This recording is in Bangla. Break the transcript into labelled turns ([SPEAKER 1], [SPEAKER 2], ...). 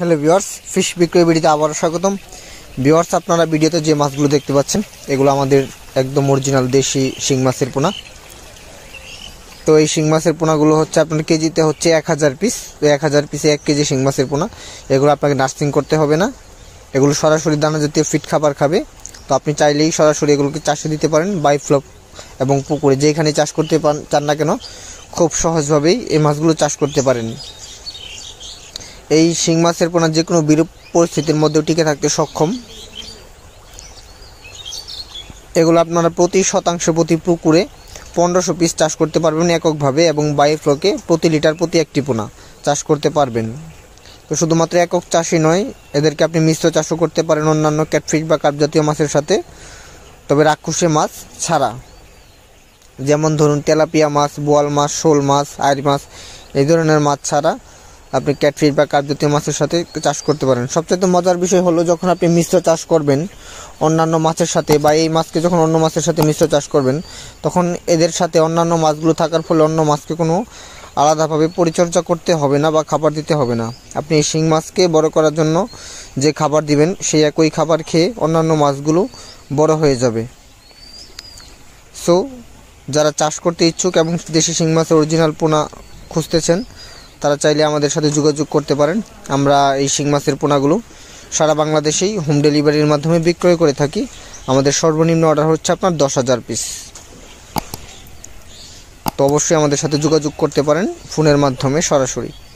[SPEAKER 1] হ্যালো ভিওয়ার্স ফিশ বিক্রয় ভিডিওতে আবারও স্বাগতম ভিওয়ার্স আপনারা ভিডিওতে যে মাছগুলো দেখতে পাচ্ছেন এগুলো আমাদের একদম অরিজিনাল দেশি শিং মাছের পোনা তো এই শিং মাছের পোনাগুলো হচ্ছে আপনার কেজিতে হচ্ছে এক হাজার পিস তো এক হাজার পিসে এক কেজি শিং মাছের পোনা এগুলো আপনাকে নার্সিং করতে হবে না এগুলো সরাসরি দানা জাতীয় ফিট খাবার খাবে তো আপনি চাইলেই সরাসরি এগুলোকে চাষে দিতে পারেন বাইফ্লপ এবং পুকুরে যেখানে চাষ করতে চান না কেন খুব সহজভাবেই এই মাছগুলো চাষ করতে পারেন এই শিং মাছের পোনা যে কোনো বিরূপ পরিস্থিতির মধ্যেও টিকে থাকতে সক্ষম এগুলো আপনারা প্রতি শতাংশ প্রতি পুকুরে পনেরোশো পিস চাষ করতে পারবেন এককভাবে এবং ফ্লোকে প্রতি লিটার প্রতি একটি পোনা চাষ করতে পারবেন তো শুধুমাত্র একক চাষই নয় এদেরকে আপনি মিশ্র চাষও করতে পারেন অন্যান্য ক্যাটফিশ বা কাপ জাতীয় মাছের সাথে তবে রাক্ষসে মাছ ছাড়া যেমন ধরুন তেলাপিয়া মাছ বোয়াল মাছ শোল মাছ আয়ের মাছ এই ধরনের মাছ ছাড়া আপনি ক্যাটফিশ বা কাপ জাতীয় মাছের সাথে চাষ করতে পারেন সবচেয়ে মজার বিষয় হলো যখন আপনি মিশ্র চাষ করবেন অন্যান্য মাছের সাথে বা এই মাছকে যখন অন্য মাছের সাথে মিশ্র চাষ করবেন তখন এদের সাথে অন্যান্য মাছগুলো থাকার ফলে অন্য মাছকে কোনো আলাদাভাবে পরিচর্যা করতে হবে না বা খাবার দিতে হবে না আপনি শিং মাছকে বড় করার জন্য যে খাবার দিবেন সেই একই খাবার খেয়ে অন্যান্য মাছগুলো বড় হয়ে যাবে সো যারা চাষ করতে ইচ্ছুক এবং দেশি শিং মাছের অরিজিনাল পোনা খুঁজতেছেন তারা চাইলে আমাদের সাথে যোগাযোগ করতে পারেন আমরা এই শিং মাছের পোনাগুলো সারা বাংলাদেশেই হোম ডেলিভারির মাধ্যমে বিক্রয় করে থাকি আমাদের সর্বনিম্ন অর্ডার হচ্ছে আপনার দশ হাজার পিস তো অবশ্যই আমাদের সাথে যোগাযোগ করতে পারেন ফোনের মাধ্যমে সরাসরি